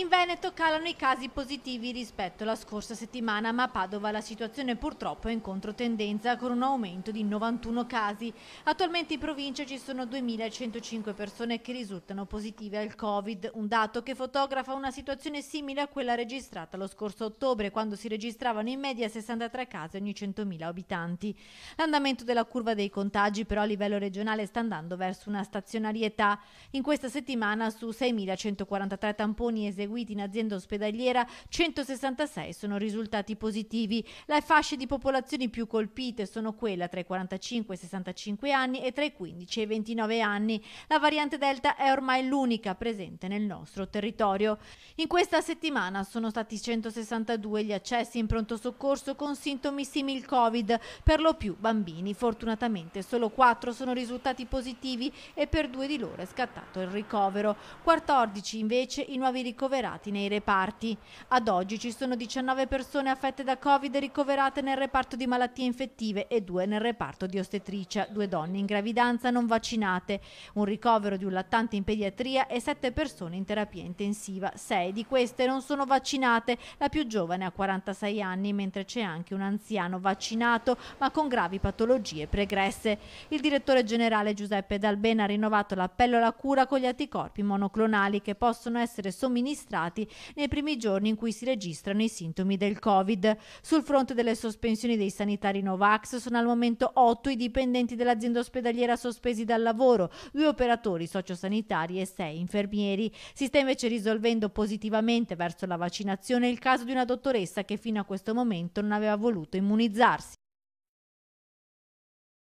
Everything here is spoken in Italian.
In Veneto calano i casi positivi rispetto alla scorsa settimana, ma a Padova la situazione purtroppo è in controtendenza con un aumento di 91 casi. Attualmente in provincia ci sono 2.105 persone che risultano positive al Covid, un dato che fotografa una situazione simile a quella registrata lo scorso ottobre, quando si registravano in media 63 casi ogni 100.000 abitanti. L'andamento della curva dei contagi però a livello regionale sta andando verso una stazionarietà. In questa settimana su 6.143 tamponi eseguiti eseguiti in azienda ospedaliera 166 sono risultati positivi. Le fasce di popolazioni più colpite sono quella tra i 45 e i 65 anni e tra i 15 e i 29 anni. La variante Delta è ormai l'unica presente nel nostro territorio. In questa settimana sono stati 162 gli accessi in pronto soccorso con sintomi simili al Covid, per lo più bambini. Fortunatamente solo 4 sono risultati positivi e per due di loro è scattato il ricovero. 14 invece i nuovi ricoveri ricoverati nei reparti. Ad oggi ci sono 19 persone affette da Covid ricoverate nel reparto di malattie infettive e due nel reparto di ostetricia, due donne in gravidanza non vaccinate, un ricovero di un lattante in pediatria e sette persone in terapia intensiva. Sei di queste non sono vaccinate, la più giovane ha 46 anni, mentre c'è anche un anziano vaccinato ma con gravi patologie pregresse. Il direttore generale Giuseppe D'Albena ha rinnovato l'appello alla cura con gli anticorpi monoclonali che possono essere somministrati registrati nei primi giorni in cui si registrano i sintomi del Covid. Sul fronte delle sospensioni dei sanitari Novax sono al momento 8 i dipendenti dell'azienda ospedaliera sospesi dal lavoro, due operatori sociosanitari e sei infermieri. Si sta invece risolvendo positivamente verso la vaccinazione il caso di una dottoressa che fino a questo momento non aveva voluto immunizzarsi.